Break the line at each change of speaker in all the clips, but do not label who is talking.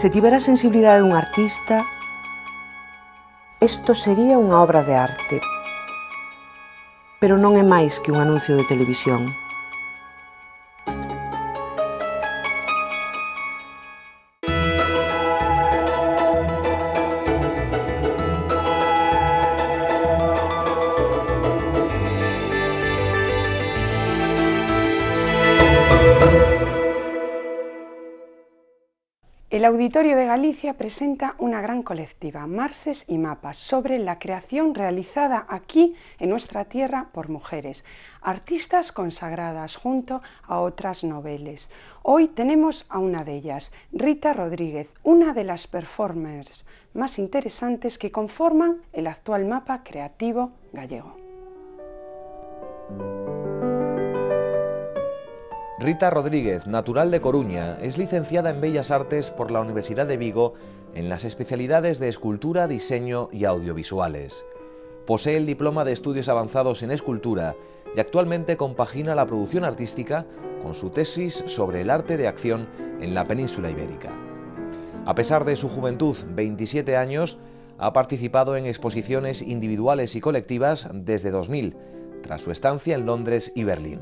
Se tivera a sensibilidade dun artista, isto sería unha obra de arte, pero non é máis que un anuncio de televisión. Territorio de Galicia presenta una gran colectiva, Marses y Mapas, sobre la creación realizada aquí en nuestra tierra por mujeres, artistas consagradas junto a otras noveles. Hoy tenemos a una de ellas, Rita Rodríguez, una de las performers más interesantes que conforman el actual mapa creativo gallego.
Rita Rodríguez, natural de Coruña, es licenciada en Bellas Artes por la Universidad de Vigo en las especialidades de escultura, diseño y audiovisuales. Posee el diploma de estudios avanzados en escultura y actualmente compagina la producción artística con su tesis sobre el arte de acción en la península ibérica. A pesar de su juventud, 27 años, ha participado en exposiciones individuales y colectivas desde 2000, tras su estancia en Londres y Berlín.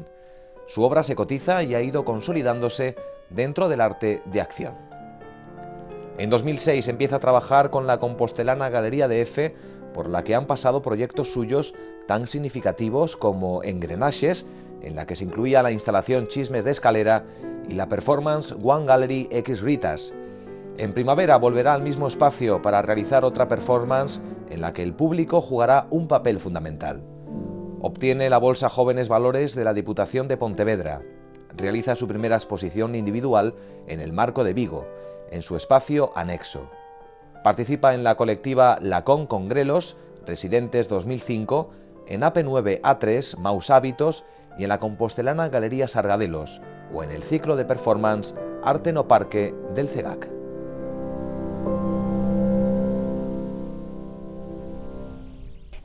Su obra se cotiza y ha ido consolidándose dentro del arte de acción. En 2006 empieza a trabajar con la compostelana Galería de EFE, por la que han pasado proyectos suyos tan significativos como Engrenajes, en la que se incluía la instalación Chismes de Escalera y la performance One Gallery X Ritas. En primavera volverá al mismo espacio para realizar otra performance en la que el público jugará un papel fundamental. Obtiene la Bolsa Jóvenes Valores de la Diputación de Pontevedra. Realiza su primera exposición individual en el Marco de Vigo, en su espacio anexo. Participa en la colectiva Lacón Congrelos, Residentes 2005, en AP9A3, Maus Hábitos y en la compostelana Galería Sargadelos, o en el ciclo de performance Arte no Parque del CEGAC.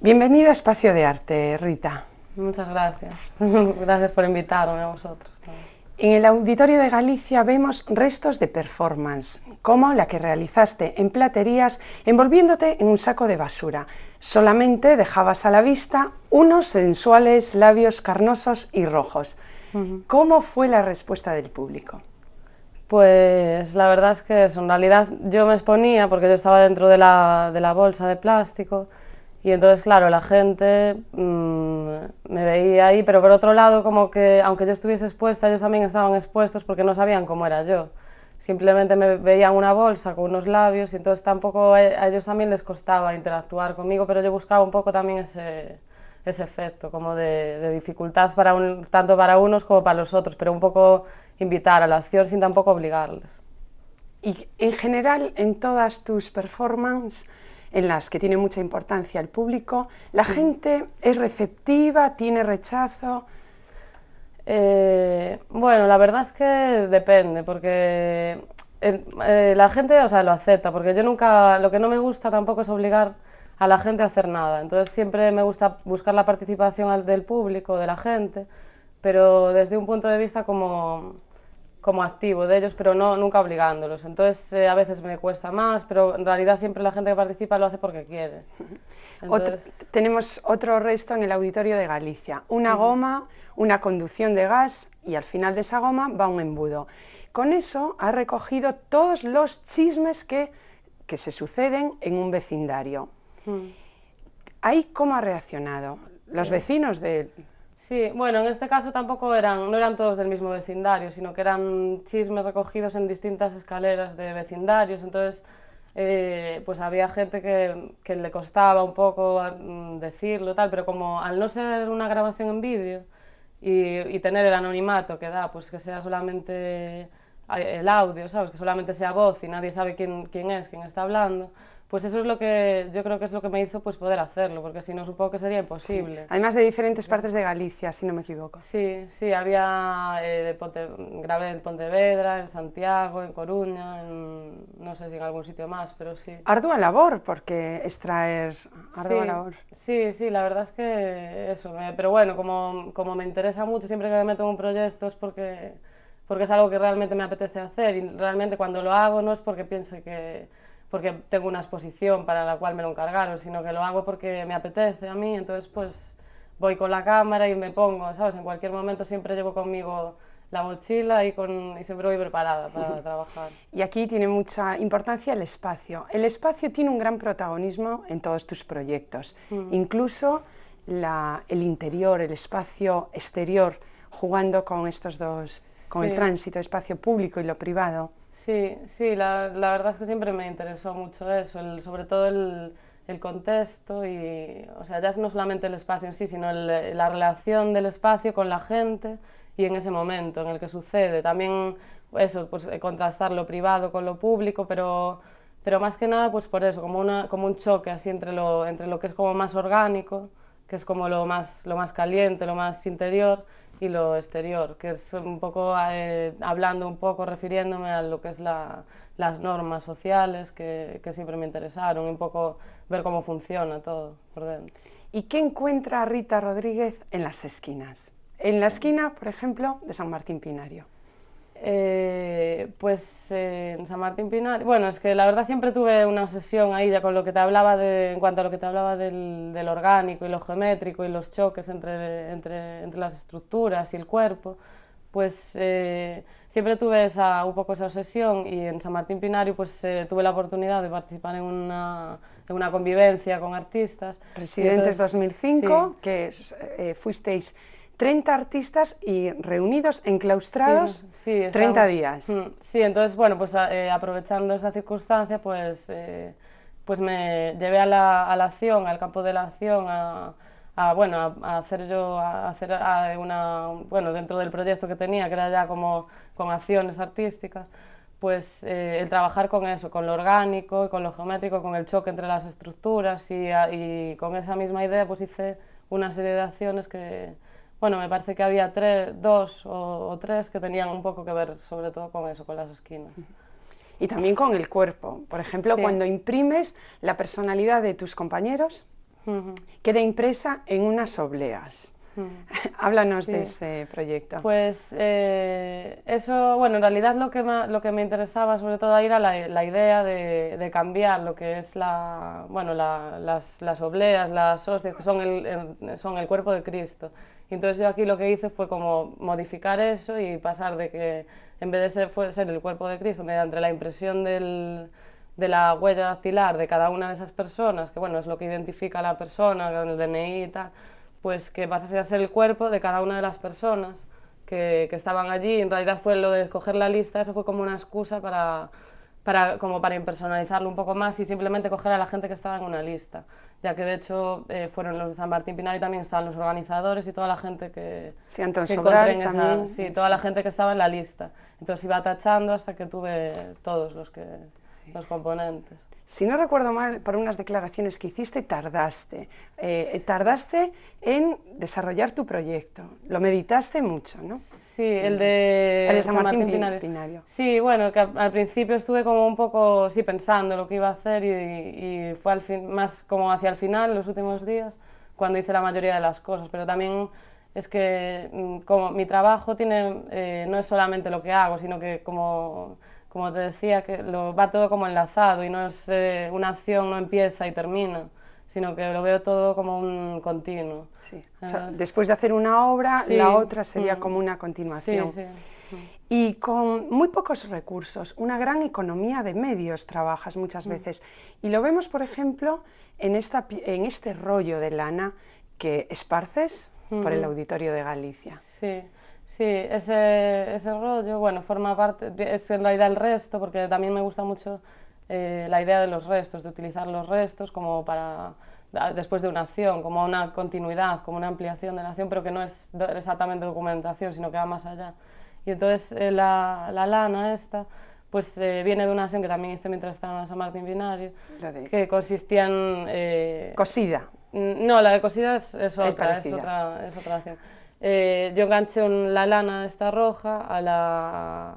Bienvenida a Espacio de Arte, Rita.
Muchas gracias.
gracias
por invitarme a vosotros.
En el Auditorio de Galicia vemos restos de performance, como la que realizaste en platerías envolviéndote en un saco de basura. Solamente dejabas a la vista unos sensuales labios carnosos y rojos. ¿Cómo fue la respuesta del público?
Pues la verdad es que en realidad yo me exponía porque yo estaba dentro de la, de la bolsa de plástico y entonces, claro, la gente mm, me veía ahí, pero por otro lado, como que aunque yo estuviese expuesta, ellos también estaban expuestos porque no sabían cómo era yo. Simplemente me veían una bolsa con unos labios y entonces tampoco eh, a ellos también les costaba interactuar conmigo, pero yo buscaba un poco también ese, ese efecto, como de, dificultad para tanto para unos como para los otros, pero un poco invitar a la acción sin tampoco obligarles. Y en
general, en todas tus performances, en las que tiene mucha importancia el público. ¿La gente es receptiva? ¿Tiene rechazo?
Eh, bueno, la verdad es que depende, porque eh, eh, la gente o sea, lo acepta, porque yo nunca, lo que no me gusta tampoco es obligar a la gente a hacer nada, entonces siempre me gusta buscar la participación del público, de la gente, pero desde un punto de vista como como activo de ellos, pero no nunca obligándolos. Entonces eh, a veces me cuesta más, pero en realidad siempre la gente que participa lo hace porque quiere.
tenemos otro resto en el auditorio de Galicia. Una goma, una conducción de gas y al final de esa goma va un embudo. Con eso ha recogido todos los chismes que, que se suceden en un vecindario. Mm. ¿Ahí
cómo ha reaccionado? Los eh. vecinos de, Sí, bueno, en este caso tampoco eran, no eran todos del mismo vecindario, sino que eran chismes recogidos en distintas escaleras de vecindarios, entonces eh, pues había gente que, le costaba un poco mm, decirlo, tal, pero como al no ser una grabación en vídeo y, y tener el anonimato que da, pues que sea solamente eh, el audio, ¿sabes? Que solamente sea voz y nadie sabe quién, quién es, quién está hablando, pues eso es lo que yo creo que es lo que me hizo pues poder hacerlo, porque si no supongo que sería imposible. Además de diferentes partes de Galicia, si no me equivoco. Sí, sí, había eh, de Ponte, grabé en Pontevedra, en Santiago, en Coruña, en, no sé si en algún sitio más, pero sí.
Ardua labor, porque extraer ardua sí, labor.
Sí, sí, la verdad es que eso, pero bueno, como, me interesa mucho, siempre que me meto en un proyecto es porque, porque es algo que realmente me apetece hacer y realmente cuando lo hago no es porque piense que porque tengo una exposición para la cual me lo encargaron, sino que lo hago porque me apetece a mí, entonces pues voy con la cámara y me pongo, ¿sabes? En cualquier momento siempre llevo conmigo la mochila y, siempre voy preparada para trabajar.
Y aquí tiene mucha importancia el espacio. El espacio tiene un gran protagonismo en todos tus proyectos, mm. incluso el interior, el espacio exterior, jugando con estos dos, con el tránsito, espacio público y lo privado.
Sí, sí, la, verdad es que siempre me interesó mucho eso, sobre todo el, contexto y, o sea, ya no solamente el espacio en sí, sino la relación del espacio con la gente y en ese momento en el que sucede. También eso, pues eh, contrastar lo privado con lo público, pero, pero más que nada, pues por eso, como, una, como un choque así entre lo, entre lo que es como más orgánico, que es como lo más, lo más caliente, lo más interior, y lo exterior, que es un poco eh, hablando un poco, refiriéndome a lo que es las normas sociales que, siempre me interesaron, un poco ver cómo funciona todo por dentro.
¿Y qué encuentra Rita Rodríguez en las esquinas? En la esquina, por ejemplo,
de San Martín Pinario. Eh, pues eh, en San Martín Pinar, bueno, es que la verdad siempre tuve una obsesión ahí ya con lo que te hablaba de, en cuanto a lo que te hablaba del, del orgánico y lo geométrico y los choques entre, las estructuras y el cuerpo, pues eh, siempre tuve esa, un poco esa obsesión y en San Martín Pinario pues tuve la oportunidad de participar en una, convivencia con artistas. Residentes 2005, que fuisteis 30 artistas y reunidos,
enclaustrados,
30 días. Mm, sí, entonces, bueno, pues ah, eh, aprovechando esa circunstancia, pues, eh, pues me llevé a la, acción, al campo de la acción, a, bueno, a, hacer yo, hacer una, bueno, dentro del proyecto que tenía, que era ya como con acciones artísticas, pues eh, el trabajar con eso, con lo orgánico y con lo geométrico, con el choque entre las estructuras y con esa misma idea, pues hice una serie de acciones que bueno, me parece que había tres, dos o, tres que tenían un poco que ver sobre todo con eso, con las esquinas. Y también con el cuerpo. Por ejemplo, cuando imprimes la
personalidad de tus compañeros, queda impresa en unas obleas. Háblanos de ese proyecto. Pues
eh, eso, bueno, en realidad lo que, me, lo que me interesaba sobre todo era la, idea de, cambiar lo que es la, bueno, las, obleas, las hostias, que son son el cuerpo de Cristo entonces yo aquí lo que hice fue como modificar eso y pasar de que en vez de ser, el cuerpo de Cristo, mediante la impresión de la huella dactilar de cada una de esas personas, que bueno, es lo que identifica a la persona, el DNI y tal, pues que pasase a ser el cuerpo de cada una de las personas que, que estaban allí. En realidad fue lo de escoger la lista, eso fue como una excusa para como para impersonalizarlo un poco más y simplemente coger a la gente que estaba en una lista, ya que de hecho eh, fueron los de San Martín Pinar y también estaban los organizadores y toda la gente que... Sí, en esa, sí, toda la gente que estaba en la lista. Entonces iba tachando hasta que tuve todos los componentes si no recuerdo mal, por unas declaraciones que hiciste, tardaste.
Eh, tardaste en desarrollar tu proyecto. Lo meditaste mucho, ¿no? Sí,
el de, San, Martín, Sí, bueno, al principio estuve como un poco, sí, pensando lo que iba a hacer y, fue al fin, más como hacia el final, los últimos días, cuando hice la mayoría de las cosas, pero también es que mm, como mi trabajo tiene, eh, no es solamente lo que hago, sino que como como te decía, que lo, va todo como enlazado y no es eh, una acción, no empieza y termina, sino que lo veo todo como un continuo. Sí. Eh,
después de hacer una obra, la otra sería mm. como una
continuación.
Mm. y con muy pocos recursos, una gran economía de medios trabajas muchas mm. veces. Y lo vemos, por ejemplo, en, esta, en este rollo de lana que esparces por el auditorio de Galicia.
Sí. Sí, ese, ese rollo, bueno, forma parte, es en realidad el resto, porque también me gusta mucho eh, la idea de los restos, de utilizar los restos como para después de una acción, como una continuidad, como una ampliación de la acción, pero que no es exactamente documentación, sino que va más allá. Y entonces eh, la, la, lana esta, pues eh, viene de una acción que también hice mientras estaba en San Martín Binario, que consistía en... cosida. No, la de cosida es, es, otra, es otra acción. Eh, yo enganché la lana esta roja a la,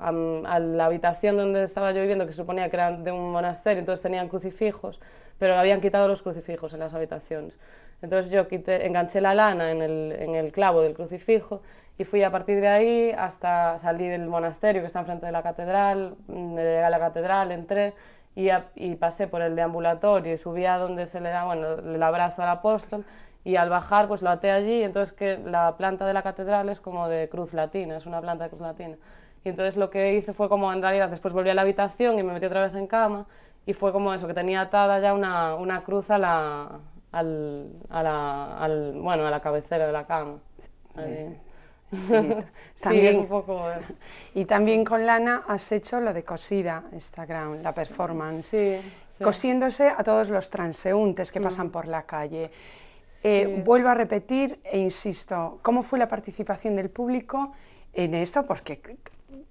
habitación donde estaba yo viviendo, que suponía que era de un monasterio, entonces tenían crucifijos, pero habían quitado los crucifijos en las habitaciones. Entonces yo quité, enganché la lana en el, clavo del crucifijo y fui a partir de ahí hasta salí del monasterio que está enfrente de la catedral, mm, llegué a la catedral, entré y, pasé por el deambulatorio y subí a donde se le da bueno, el abrazo al apóstol pues y al bajar pues lo até allí, entonces que la planta de la catedral es como de cruz latina, es una planta de cruz latina. Y entonces lo que hice fue como en realidad después volví a la habitación y me metí otra vez en cama y fue como eso, que tenía atada ya una, una cruz a la, al, al, bueno, a la cabecera de la cama. Sí, también, un
poco... Y también con Lana has hecho lo de cosida, Instagram, la performance. sí. Cosiéndose a todos los transeúntes que mm. pasan por la calle. Eh, vuelvo a repetir e insisto, ¿cómo fue la participación del público en esto? Porque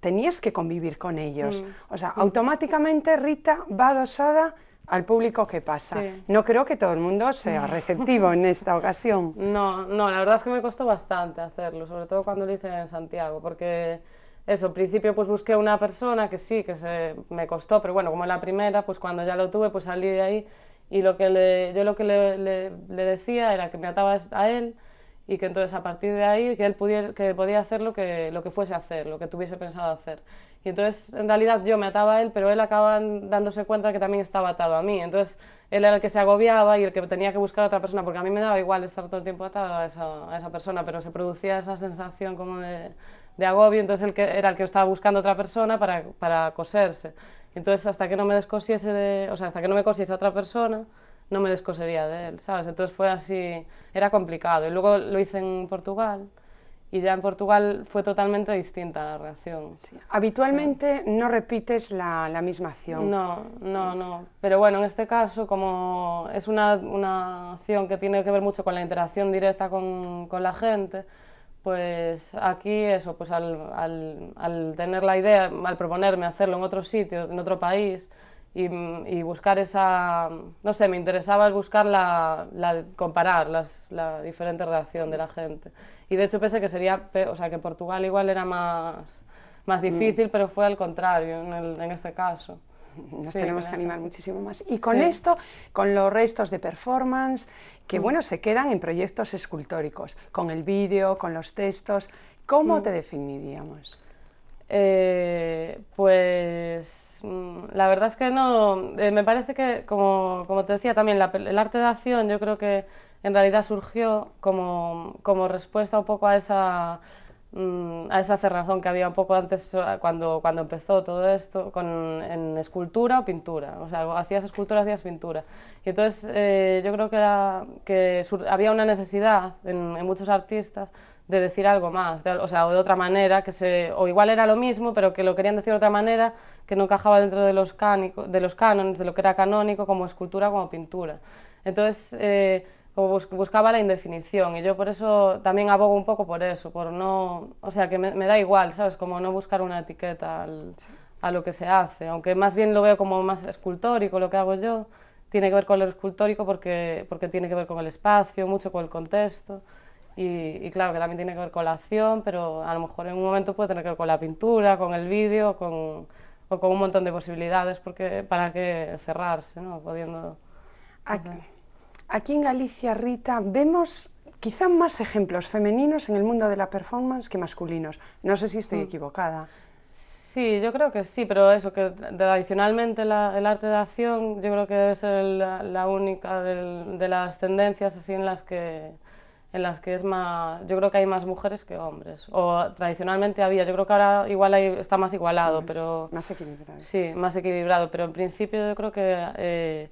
tenías que convivir con ellos. Mm. O sea, mm. automáticamente Rita va adosada al público que pasa. No creo que todo el mundo sea receptivo en esta ocasión.
No, no, la verdad es que me costó bastante hacerlo, sobre todo cuando lo hice en Santiago, porque eso, al principio pues busqué una persona que sí, que se, me costó, pero bueno, como la primera, pues cuando ya lo tuve, pues salí de ahí y lo que yo lo que le, decía era que me ataba a él y que entonces a partir de ahí que él pudiera, que podía hacer lo que, lo que fuese a hacer, lo que tuviese pensado hacer. Y entonces en realidad yo me ataba a él, pero él acaba dándose cuenta que también estaba atado a mí. Entonces él era el que se agobiaba y el que tenía que buscar a otra persona, porque a mí me daba igual estar todo el tiempo atado a esa persona, pero se producía esa sensación como de de agobio, entonces el que, era el que estaba buscando otra persona para, coserse. Entonces, hasta que no me descosiese, o sea, hasta que no me cosiese a otra persona, no me descosería de él, ¿sabes? Entonces fue así, era complicado. Y luego lo hice en Portugal y ya en Portugal fue totalmente distinta la reacción.
Habitualmente no repites la, misma acción. No, no, no.
Pero bueno, en este caso, como es una, acción que tiene que ver mucho con la interacción directa con, con la gente, pues aquí eso, pues al, tener la idea, al proponerme hacerlo en otro sitio, en otro país, y, buscar esa, no sé, me interesaba buscar la, la comparar las, la diferente reacción de la gente. Y de hecho pensé que sería, o sea, que Portugal igual era más, mm. difícil, pero fue al contrario en este caso nos tenemos que animar muchísimo más. Y con esto,
con los restos de performance, que mm. bueno, se quedan en proyectos escultóricos, con el vídeo, con los textos, ¿cómo mm. te definiríamos?
Eh, pues mm, la verdad es que no, eh, me parece que, como, te decía también, el arte de acción yo creo que en realidad surgió como respuesta un poco a esa Mm, a esa cerrazón que había un poco antes eh, cuando, cuando empezó todo esto con, en escultura o pintura. O sea, hacías escultura, hacías pintura. Y entonces eh, yo creo que, que había una necesidad en, muchos artistas de decir algo más, o sea, o de otra manera, que se, o igual era lo mismo, pero que lo querían decir de otra manera, que no encajaba dentro de los, de los cánones, de lo que era canónico, como escultura, como pintura. Entonces, eh, como buscaba la indefinición y yo por eso también abogo un poco por eso, por no, o sea, que me, da igual, ¿sabes? Como no buscar una etiqueta a lo que se hace, aunque más bien lo veo como más escultórico lo que hago yo, tiene que ver con lo escultórico porque, porque tiene que ver con el espacio, mucho con el contexto. Y, claro, que también tiene que ver con la acción, pero a lo mejor en un momento puede tener que ver con la pintura, con el vídeo, con, o con un montón de posibilidades, porque para qué cerrarse, ¿no? Pudiendo... Aquí.
Aquí en Galicia, Rita, vemos quizá más ejemplos femeninos en el mundo de la performance que masculinos. No sé si estoy mm. equivocada.
Sí, yo creo que sí, pero eso, que tradicionalmente el arte de acción yo creo que debe ser la, única de las tendencias así en las que en las que es más, yo creo que hay más mujeres que hombres, o tradicionalmente había, yo creo que ahora igual está más igualado, más, pero... Más equilibrado. Sí, más equilibrado, pero en principio yo creo que eh,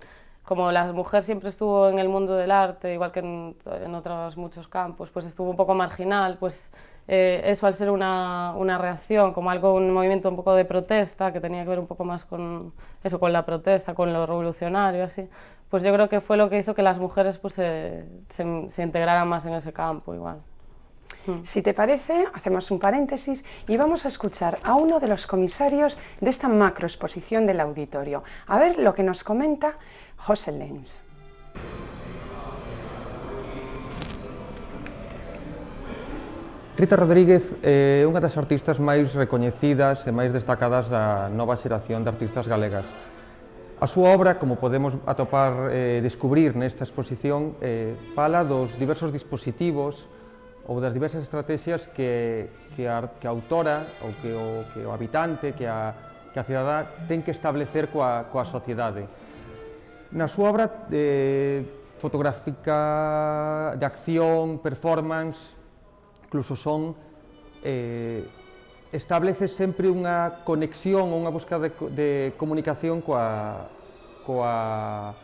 como la mujer siempre estuvo en el mundo del arte, igual que en, otros muchos campos, pues estuvo un poco marginal, pues eh, eso al ser una, una, reacción, como algo, un movimiento un poco de protesta, que tenía que ver un poco más con eso, con la protesta, con lo revolucionario, así, pues yo creo que fue lo que hizo que las mujeres pues, se, se, integraran más en ese campo igual.
Mm. Si te parece, hacemos un paréntesis y vamos a escuchar a uno de los comisarios de esta macroexposición del auditorio, a ver lo que nos comenta José Lenz.
Rita Rodríguez é eh, unha das artistas máis recoñecidas e máis destacadas da nova xeración de artistas galegas. A súa obra, como podemos atopar e eh, descubrir nesta exposición, eh, fala dos diversos dispositivos ou das diversas estrategias que, que, a, que a autora ou que o, que o habitante, que a, que a cidadá ten que establecer coa, coa sociedade. Na súa obra eh, fotográfica de acción, performance, incluso son, eh, establece sempre unha conexión ou unha busca de, de comunicación coa, coa,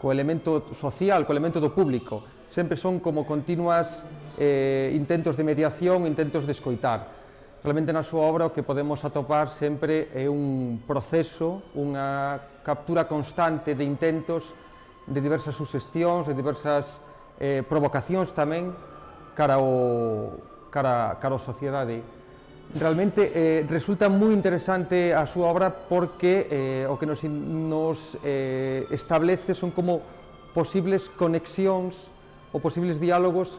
co elemento social, co elemento do público. Sempre son como continuas eh, intentos de mediación, intentos de escoitar. Realmente na súa obra o que podemos atopar sempre é un proceso, unha captura constante de intentos de diversas suxestións, de diversas eh, provocacións tamén cara ao, cara, cara ao sociedade. Realmente eh, resulta moi interesante a súa obra porque eh, o que nos, nos eh, establece son como posibles conexións ou posibles diálogos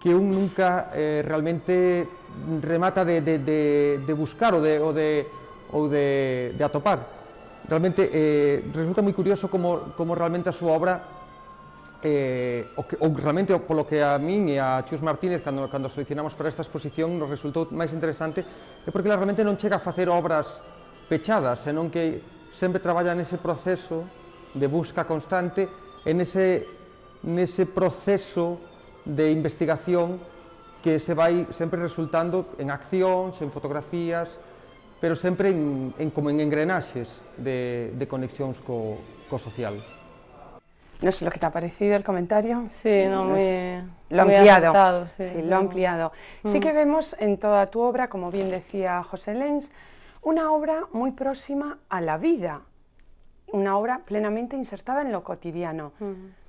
que un nunca eh, realmente remata de, de, de, de, buscar o de, o de, o de, de atopar. Realmente eh, resulta moi curioso como, como realmente a súa obra eh, o, que, o realmente polo que a min e a Chus Martínez cando, cando solicionamos para esta exposición nos resultou máis interesante é porque realmente non chega a facer obras pechadas, senón que sempre traballa nese proceso de busca constante, en ese, nese proceso de investigación que se va siempre resultando en acciones, en fotografías, pero siempre en, como en engrenaxes de, conexión co, social.
No sé lo que te ha parecido el comentario. Sí, lo he ampliado. sí, lo ampliado. Sí mm. que vemos en toda tu obra, como bien decía José Lenz, una obra muy próxima a la vida, una obra plenamente insertada en lo cotidiano. Mm.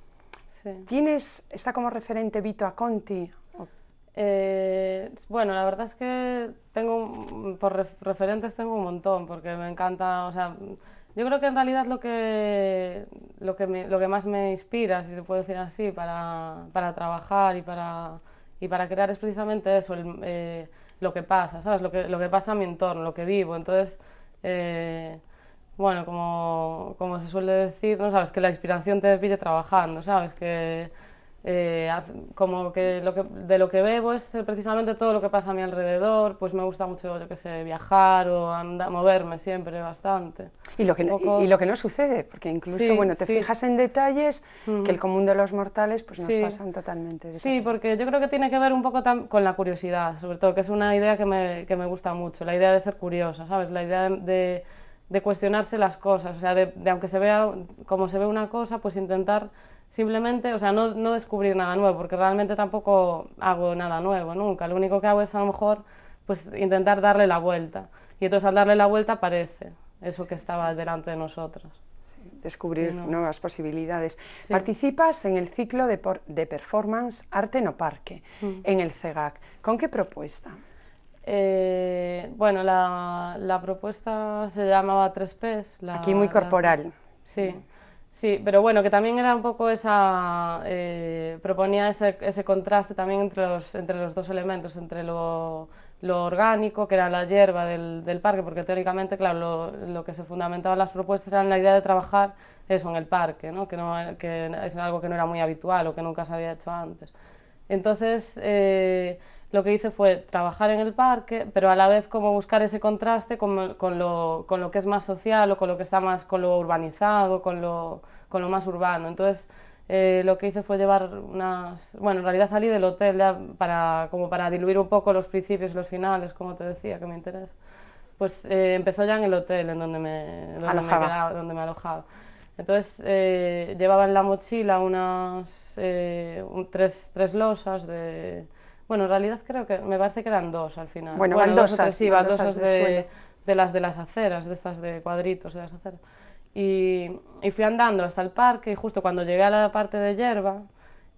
¿Tienes, está como referente Vito Conti?
Eh, bueno, la verdad es que tengo, por referentes tengo un montón, porque me encanta, o sea, yo creo que en realidad lo que, lo que, lo que más me inspira, si se puede decir así, para, trabajar y para, para crear es precisamente eso, eh, lo que pasa, ¿sabes? Lo que, lo que pasa a mi entorno, lo que vivo. Entonces, eh, bueno, como, se suele decir, ¿no? Sabes que la inspiración te pille trabajando, ¿sabes? Que eh, como que, lo de lo que veo es precisamente todo lo que pasa a mi alrededor, pues me gusta mucho, yo que sé, viajar o andar, moverme siempre bastante.
Y lo que, no, y, lo que no
sucede, porque incluso, bueno, te fijas
en detalles que el común de los mortales pues nos pasan totalmente. Sí,
porque yo creo que tiene que ver un poco con la curiosidad, sobre todo, que es una idea que me, que me gusta mucho, la idea de ser curiosa, ¿sabes? La idea de de cuestionarse las cosas, o sea, de, aunque se vea como se ve una cosa, pues intentar simplemente, o sea, no, descubrir nada nuevo, porque realmente tampoco hago nada nuevo nunca, lo único que hago es a lo mejor pues intentar darle la vuelta, y entonces al darle la vuelta aparece eso que estaba delante de nosotros.
descubrir nuevas posibilidades. Participas en el ciclo de, performance Arte no Parque, mm. en el CEGAC. ¿Con qué propuesta?
Eh, bueno, la, propuesta se llamaba 3 P. La, Aquí muy corporal. sí, sí, pero bueno, que también era un poco esa. Eh, proponía ese, contraste también entre los, entre los dos elementos, entre lo, orgánico, que era la hierba del, parque, porque teóricamente, claro, lo, que se fundamentaba las propuestas era la idea de trabajar eso en el parque, ¿no? Que, es algo que no era muy habitual o que nunca se había hecho antes. Entonces. Eh, lo que hice fue trabajar en el parque, pero a la vez como buscar ese contraste con, con, lo, con lo, que es más social o con lo que está más, con lo urbanizado, con lo, con lo más urbano. Entonces, eh, lo que hice fue llevar unas... Bueno, en realidad salí del hotel para, como para diluir un poco los principios, los finales, como te decía, que me interesa. Pues eh, empezó ya en el hotel en donde me, donde alojaba. donde me Entonces eh, llevaba en la mochila unas tres, tres losas de bueno, en realidad creo que me parece que eran dos al final. Bueno, baldosas, sí, baldosas, de, las de las aceras, de estas de cuadritos de las aceras. Y, fui andando hasta el parque y justo cuando llegué a la parte de hierba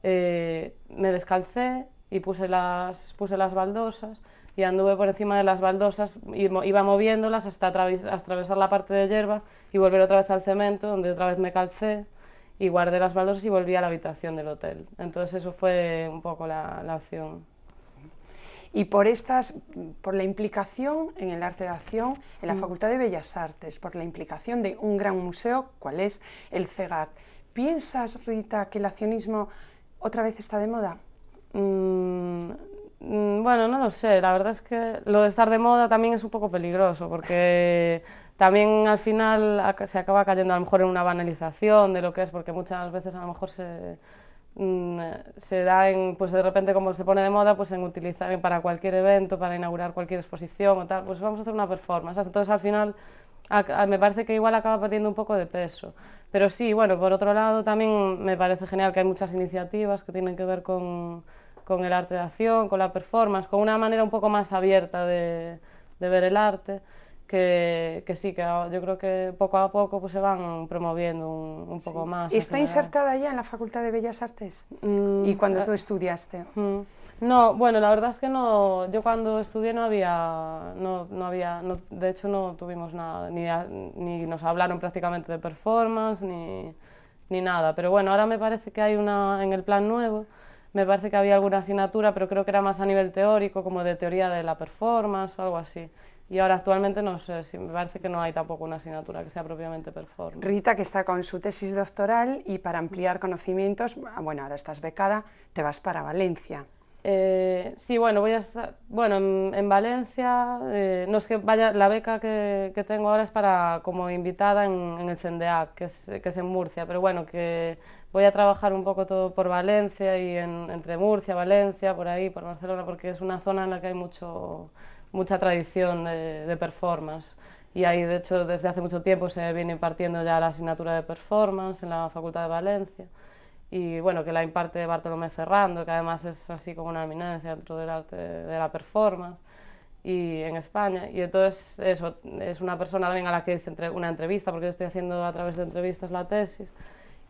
eh, me descalcé y puse las, puse las baldosas y anduve por encima de las baldosas, y iba moviéndolas hasta atravesar la parte de hierba y volver otra vez al cemento, donde otra vez me calcé y guardé las baldosas y volví a la habitación del hotel. Entonces eso fue un poco la, la opción y por estas, por la
implicación en el arte de acción en la mm. Facultad de Bellas Artes, por la implicación de un gran museo, ¿cuál es el CEGAC. ¿Piensas, Rita, que el accionismo otra vez está de moda?
Mm, mm, bueno, no lo sé. La verdad es que lo de estar de moda también es un poco peligroso, porque también al final se acaba cayendo a lo mejor en una banalización de lo que es, porque muchas veces a lo mejor se Mm, se da en, pues de repente como se pone de moda, pues en utilizar para cualquier evento, para inaugurar cualquier exposición o tal, pues vamos a hacer una performance. Entonces al final me parece que igual acaba perdiendo un poco de peso. Pero sí, bueno, por otro lado también me parece genial que hay muchas iniciativas que tienen que ver con, con el arte de acción, con la performance, con una manera un poco más abierta de, de ver el arte que, sí, que yo creo que poco a poco pues, se van promoviendo un, poco más. ¿Está insertada
ya en la Facultad de Bellas Artes?
Mm, ¿Y cuando eh, tú estudiaste? Mm. no, bueno, la verdad es que no, yo cuando estudié no había, no, no había, de hecho no tuvimos nada, ni, ni nos hablaron prácticamente de performance, ni, ni nada, pero bueno, ahora me parece que hay una, en el plan nuevo, me parece que había alguna asignatura, pero creo que era más a nivel teórico, como de teoría de la performance o algo así y ahora actualmente no sé, me parece que no hay tampoco una asignatura que sea propiamente perform
Rita, que está con su tesis doctoral y para ampliar conocimientos, ah, bueno, ahora estás becada,
te vas para Valencia. Eh, sí, bueno, voy a estar, bueno, en, Valencia, eh, no es que vaya, la beca que, tengo ahora es para como invitada en, el CENDEAC, que es, en Murcia, pero bueno, que voy a trabajar un poco todo por Valencia y entre Murcia, Valencia, por ahí, por Barcelona, porque es una zona en la que hay mucho mucha tradición de, de performance. Y ahí, de hecho, desde hace mucho tiempo se viene impartiendo ya la asignatura de performance en la Facultad de Valencia. Y bueno, que la imparte Bartolomé Ferrando, que además es así como una eminencia dentro del arte de la performance y en España. Y entonces eso, es una persona también a la que hice entre, una entrevista, porque yo estoy haciendo a través de entrevistas la tesis.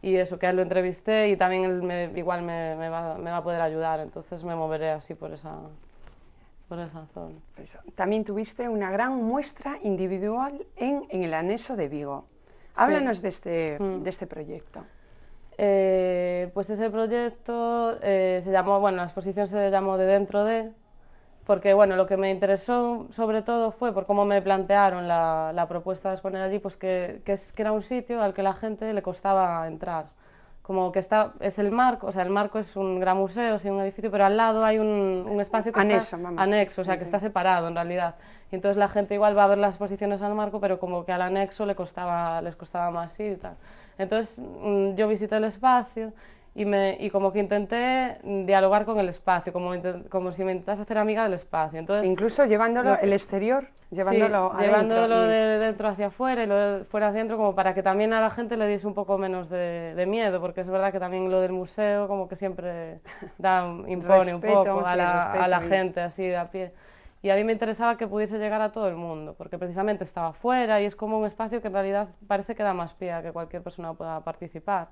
Y eso, que él lo entrevisté y también él me, igual me, va, me va a poder ayudar. Entonces me moveré así por esa, por esa razón También
tuviste una gran muestra individual en, el anexo de Vigo.
Háblanos este, mm. de, este, proyecto. Eh, pues ese proyecto eh, se llamó, bueno, la exposición se llamó De Dentro de, porque bueno, lo que me interesó sobre todo fue por cómo me plantearon la, la propuesta de exponer allí, pues que, que era un sitio al que la gente le costaba entrar como que está, es el marco, o sea, el marco es un gran museo, sí, un edificio, pero al lado hay un, un espacio que anexo, está anexo, o sea, que está separado en realidad. Y entonces la gente igual va a ver las exposiciones al marco, pero como que al anexo le costaba, les costaba más y tal. Entonces mm, yo visité el espacio y, me, como que intenté dialogar con el espacio, como, como si me intentas hacer amiga del espacio. Entonces, Incluso llevándolo el exterior, llevándolo sí, Llevándolo de dentro hacia afuera y lo de fuera hacia adentro, como para que también a la gente le diese un poco menos de, miedo, porque es verdad que también lo del museo como que siempre da, impone un poco a la, a la gente así de a pie. Y a mí me interesaba que pudiese llegar a todo el mundo, porque precisamente estaba afuera y es como un espacio que en realidad parece que da más pie a que cualquier persona pueda participar.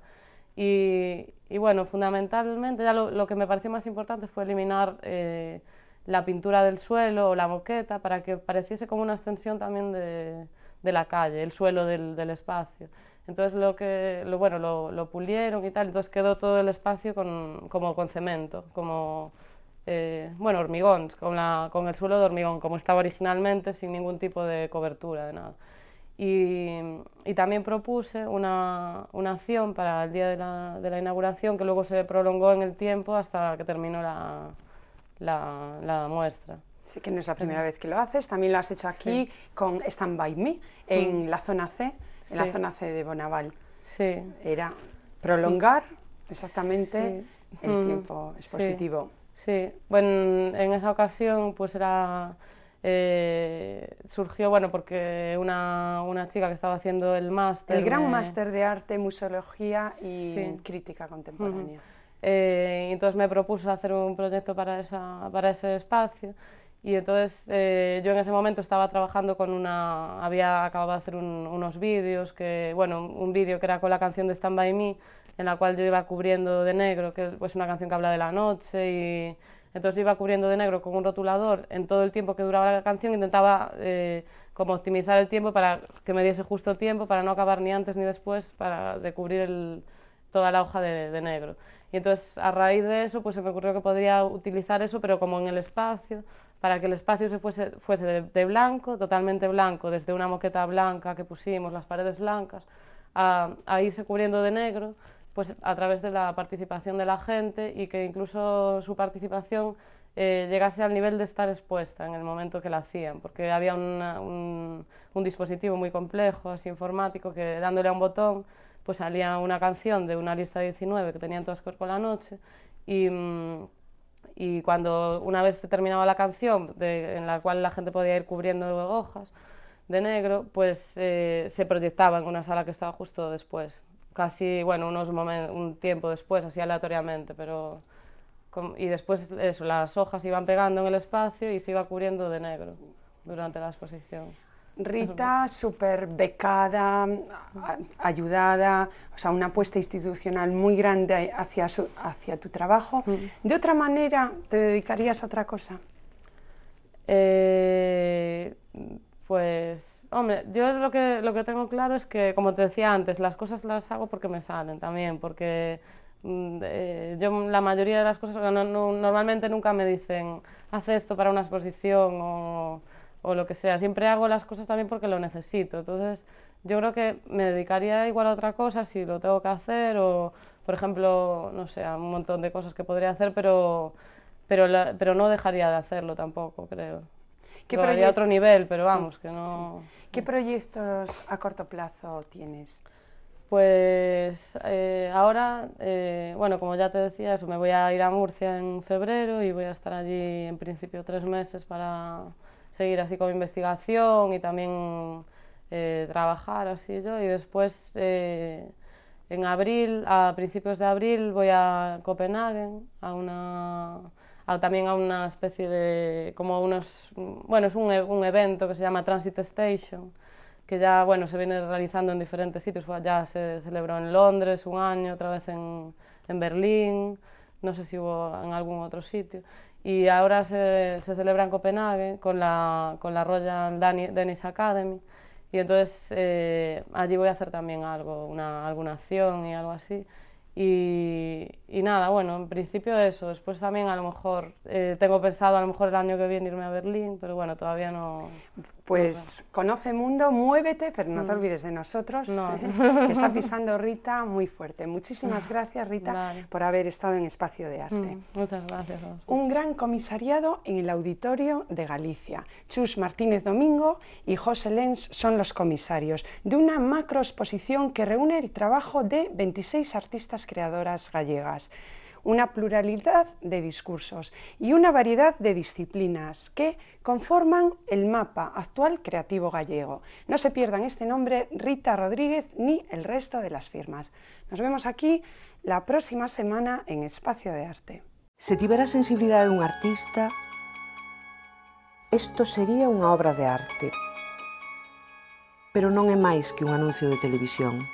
Y, bueno, fundamentalmente ya lo, que me pareció más importante fue eliminar eh, la pintura del suelo o la moqueta para que pareciese como una extensión también de, la calle, el suelo del, del espacio. Entonces lo que, lo, bueno, lo, pulieron y tal, entonces quedó todo el espacio con, como con cemento, como, eh, bueno, hormigón, con, la, con el suelo de hormigón, como estaba originalmente, sin ningún tipo de cobertura, de nada. Y, también propuse una, una, acción para el día de la, de la, inauguración que luego se prolongó en el tiempo hasta que terminó la, la, muestra. Sí, que no es la primera vez que lo haces,
también lo has hecho aquí con Stand By Me, en mm. la zona C, en la zona C de
Bonaval. Sí. Era
prolongar exactamente el mm. tiempo expositivo.
Sí, bueno, en esa ocasión pues era eh, surgió, bueno, porque una, chica que estaba haciendo el máster... El gran máster de arte, museología y crítica contemporánea. Eh, entonces me propuso hacer un proyecto para, esa, para ese espacio. Y entonces eh, yo en ese momento estaba trabajando con una... Había acabado de hacer unos vídeos, que, bueno, un vídeo que era con la canción de Stand By Me, en la cual yo iba cubriendo de negro, que es pues, una canción que habla de la noche y entonces iba cubriendo de negro con un rotulador en todo el tiempo que duraba la canción, intentaba eh, como optimizar el tiempo para que me diese justo tiempo, para no acabar ni antes ni después, para de cubrir toda la hoja de, negro. Y entonces a raíz de eso pues se me ocurrió que podría utilizar eso, pero como en el espacio, para que el espacio se fuese, de, blanco, totalmente blanco, desde una moqueta blanca que pusimos, las paredes blancas, a irse cubriendo de negro pues a través de la participación de la gente y que incluso su participación eh, llegase al nivel de estar expuesta en el momento que la hacían, porque había un, dispositivo muy complejo, así informático, que dándole a un botón pues salía una canción de una lista de 19 que tenían todas que la noche y, cuando una vez se terminaba la canción, en la cual la gente podía ir cubriendo hojas de negro, pues eh, se proyectaba en una sala que estaba justo después casi, bueno, unos un tiempo después, así aleatoriamente, pero... Y después las hojas iban pegando en el espacio y se iba cubriendo de negro durante la exposición.
Rita, súper becada, ayudada, o sea, una apuesta institucional muy grande hacia, su, hacia tu trabajo.
Mm. ¿De otra manera te dedicarías a otra cosa? Eh, pues, hombre, yo lo que, lo que tengo claro es que, como te decía antes, las cosas las hago porque me salen también, porque mm, eh, yo la mayoría de las cosas, normalmente nunca me dicen, haz esto para una exposición o, lo que sea. Siempre hago las cosas también porque lo necesito. Entonces, yo creo que me dedicaría igual a otra cosa si lo tengo que hacer o, por ejemplo, no sé, un montón de cosas que podría hacer, pero, pero, pero no dejaría de hacerlo tampoco, creo. ¿Qué otro nivel, pero vamos, que no...
¿Qué proyectos a corto plazo tienes?
Pues eh, ahora, eh, bueno, como ya te decía, eso, me voy a ir a Murcia en febrero y voy a estar allí en principio tres meses para seguir así con investigación y también eh, trabajar así yo. Y después, en abril, a principios de abril, voy a Copenhague a una también a una especie de, como unos, bueno, es un, e, un, evento que se llama Transit Station, que ya, bueno, se viene realizando en diferentes sitios, ya se celebró en Londres un año, otra vez en, en Berlín, no sé si hubo en algún otro sitio. Y ahora se, se celebra en Copenhague con la, con la Royal Danish Academy. Y entonces eh, allí voy a hacer también algo, alguna acción y algo así. Y, nada, bueno, en principio eso. Después también a lo mejor eh, tengo pensado a lo mejor el año que viene irme a Berlín, pero bueno, todavía no. Pues conoce mundo, muévete, pero no te mm. olvides de nosotros, no. ¿eh? que está pisando
Rita muy fuerte. Muchísimas ah, gracias, Rita, por haber estado en Espacio de Arte. Mm,
muchas gracias.
Un gran comisariado en el Auditorio de Galicia. Chus Martínez Domingo y José Lenz son los comisarios de una macro exposición que reúne el trabajo de 26 artistas creadoras gallegas, una pluralidad de discursos y una variedad de disciplinas que conforman el mapa actual creativo gallego. No se pierdan este nombre Rita Rodríguez ni el resto de las firmas. Nos vemos aquí la próxima semana en Espacio de Arte. Se sensibilidad de un artista, esto sería una obra de arte. Pero no es más que un anuncio de televisión.